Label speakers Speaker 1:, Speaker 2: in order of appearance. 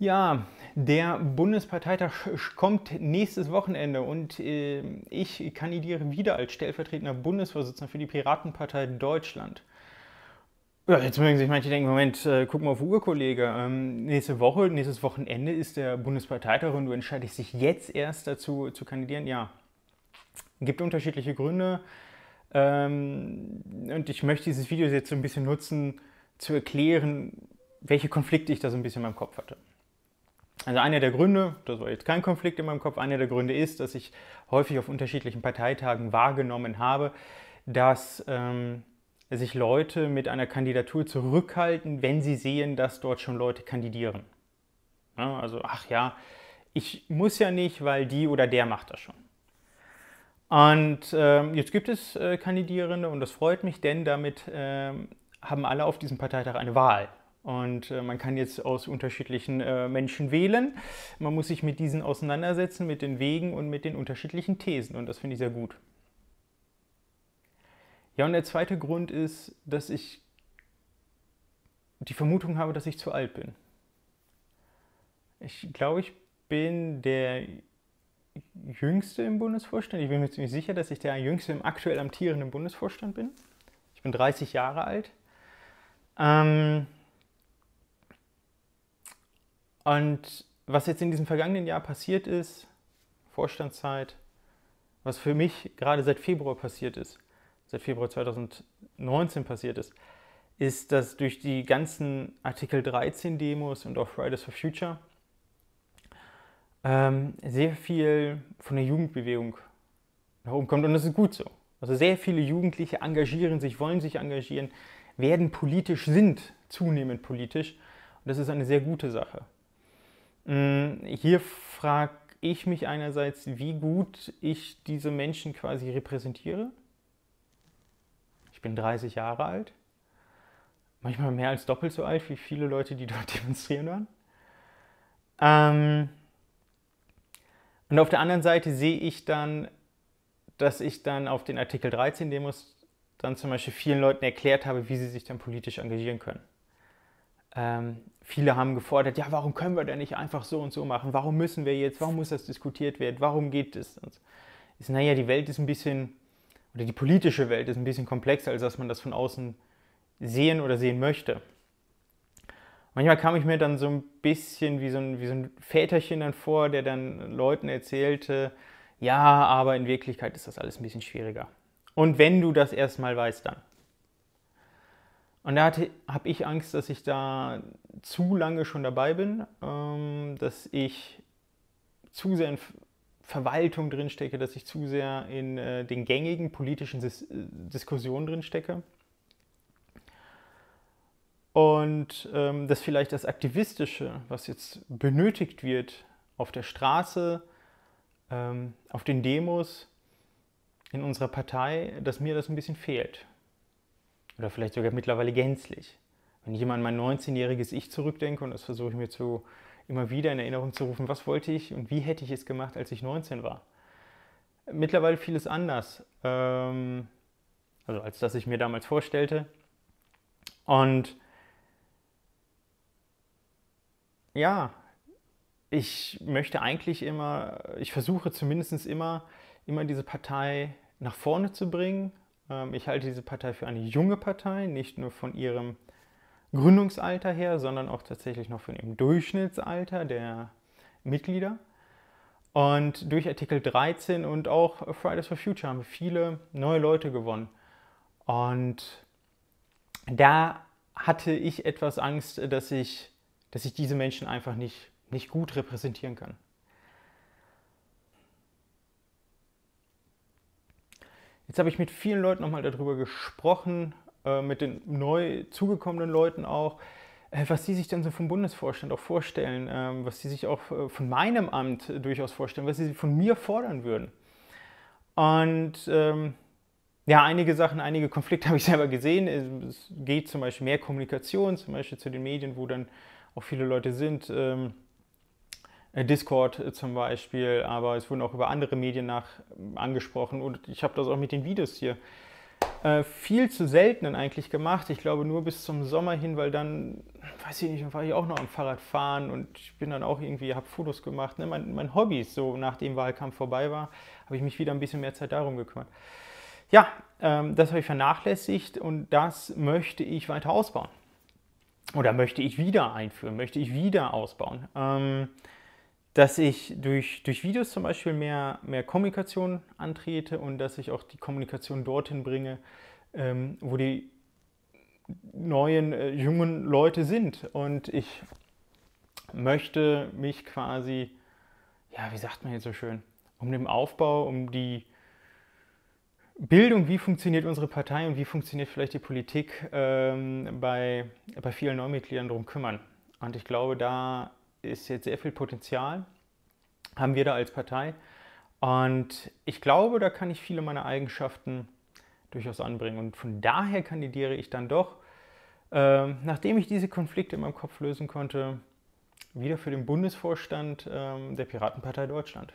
Speaker 1: Ja, der Bundesparteitag kommt nächstes Wochenende und äh, ich kandidiere wieder als stellvertretender Bundesvorsitzender für die Piratenpartei Deutschland. Ja, jetzt mögen sich manche denken, Moment, äh, guck mal auf Uwe, Kollege. Ähm, nächste Woche, nächstes Wochenende ist der Bundesparteitag und du entscheidest dich jetzt erst dazu zu kandidieren. Ja, gibt unterschiedliche Gründe. Ähm, und ich möchte dieses Video jetzt so ein bisschen nutzen, zu erklären, welche Konflikte ich da so ein bisschen in meinem Kopf hatte. Also einer der Gründe, das war jetzt kein Konflikt in meinem Kopf, einer der Gründe ist, dass ich häufig auf unterschiedlichen Parteitagen wahrgenommen habe, dass ähm, sich Leute mit einer Kandidatur zurückhalten, wenn sie sehen, dass dort schon Leute kandidieren. Ja, also, ach ja, ich muss ja nicht, weil die oder der macht das schon. Und ähm, jetzt gibt es äh, Kandidierende und das freut mich, denn damit ähm, haben alle auf diesem Parteitag eine Wahl. Und äh, man kann jetzt aus unterschiedlichen äh, Menschen wählen. Man muss sich mit diesen auseinandersetzen, mit den Wegen und mit den unterschiedlichen Thesen. Und das finde ich sehr gut. Ja, und der zweite Grund ist, dass ich die Vermutung habe, dass ich zu alt bin. Ich glaube, ich bin der Jüngste im Bundesvorstand. Ich bin mir ziemlich sicher, dass ich der Jüngste im aktuell amtierenden Bundesvorstand bin. Ich bin 30 Jahre alt. Ähm, und was jetzt in diesem vergangenen Jahr passiert ist, Vorstandszeit, was für mich gerade seit Februar passiert ist, seit Februar 2019 passiert ist, ist, dass durch die ganzen Artikel 13 Demos und auch Fridays for Future ähm, sehr viel von der Jugendbewegung nach oben kommt und das ist gut so. Also sehr viele Jugendliche engagieren sich, wollen sich engagieren, werden politisch, sind zunehmend politisch und das ist eine sehr gute Sache. Äh, hier frage ich mich einerseits, wie gut ich diese Menschen quasi repräsentiere. Ich bin 30 Jahre alt, manchmal mehr als doppelt so alt wie viele Leute, die dort demonstrieren waren. Ähm und auf der anderen Seite sehe ich dann, dass ich dann auf den Artikel 13 Demos dann zum Beispiel vielen Leuten erklärt habe, wie sie sich dann politisch engagieren können ähm, viele haben gefordert, ja, warum können wir denn nicht einfach so und so machen? Warum müssen wir jetzt? Warum muss das diskutiert werden? Warum geht es? ist, naja, die Welt ist ein bisschen, oder die politische Welt ist ein bisschen komplexer, als dass man das von außen sehen oder sehen möchte. Manchmal kam ich mir dann so ein bisschen wie so ein, wie so ein Väterchen dann vor, der dann Leuten erzählte, ja, aber in Wirklichkeit ist das alles ein bisschen schwieriger. Und wenn du das erstmal weißt, dann. Und da habe ich Angst, dass ich da zu lange schon dabei bin, ähm, dass ich zu sehr in Verwaltung drinstecke, dass ich zu sehr in äh, den gängigen politischen Dis Diskussionen drinstecke. Und ähm, dass vielleicht das Aktivistische, was jetzt benötigt wird auf der Straße, ähm, auf den Demos, in unserer Partei, dass mir das ein bisschen fehlt oder vielleicht sogar mittlerweile gänzlich. Wenn ich immer an mein 19-jähriges Ich zurückdenke, und das versuche ich mir zu, immer wieder in Erinnerung zu rufen, was wollte ich und wie hätte ich es gemacht, als ich 19 war. Mittlerweile vieles anders, ähm, also als das ich mir damals vorstellte. Und ja, ich möchte eigentlich immer, ich versuche zumindest immer, immer diese Partei nach vorne zu bringen ähm, ich halte diese Partei für eine junge Partei, nicht nur von ihrem Gründungsalter her, sondern auch tatsächlich noch von ihrem Durchschnittsalter der Mitglieder. Und durch Artikel 13 und auch Fridays for Future haben viele neue Leute gewonnen. Und da hatte ich etwas Angst, dass ich, dass ich diese Menschen einfach nicht, nicht gut repräsentieren kann. Jetzt habe ich mit vielen Leuten nochmal darüber gesprochen, äh, mit den neu zugekommenen Leuten auch, äh, was sie sich denn so vom Bundesvorstand auch vorstellen, ähm, was sie sich auch äh, von meinem Amt durchaus vorstellen, was sie von mir fordern würden. Und ähm, ja, einige Sachen, einige Konflikte habe ich selber gesehen. Es geht zum Beispiel mehr Kommunikation, zum Beispiel zu den Medien, wo dann auch viele Leute sind. Ähm, äh, Discord äh, zum Beispiel, aber es wurden auch über andere Medien nach äh, angesprochen und ich habe das auch mit den Videos hier viel zu selten eigentlich gemacht. Ich glaube nur bis zum Sommer hin, weil dann, weiß ich nicht, war ich auch noch am Fahrrad fahren und ich bin dann auch irgendwie, habe Fotos gemacht. Ne? Mein, mein Hobby ist so, nachdem Wahlkampf vorbei war, habe ich mich wieder ein bisschen mehr Zeit darum gekümmert. Ja, ähm, das habe ich vernachlässigt und das möchte ich weiter ausbauen. Oder möchte ich wieder einführen, möchte ich wieder ausbauen. Ähm, dass ich durch, durch Videos zum Beispiel mehr, mehr Kommunikation antrete und dass ich auch die Kommunikation dorthin bringe, ähm, wo die neuen, äh, jungen Leute sind. Und ich möchte mich quasi, ja, wie sagt man jetzt so schön, um den Aufbau, um die Bildung, wie funktioniert unsere Partei und wie funktioniert vielleicht die Politik ähm, bei, bei vielen Neumitgliedern darum kümmern. Und ich glaube, da ist jetzt sehr viel Potenzial, haben wir da als Partei. Und ich glaube, da kann ich viele meiner Eigenschaften durchaus anbringen. Und von daher kandidiere ich dann doch, äh, nachdem ich diese Konflikte in meinem Kopf lösen konnte, wieder für den Bundesvorstand äh, der Piratenpartei Deutschland.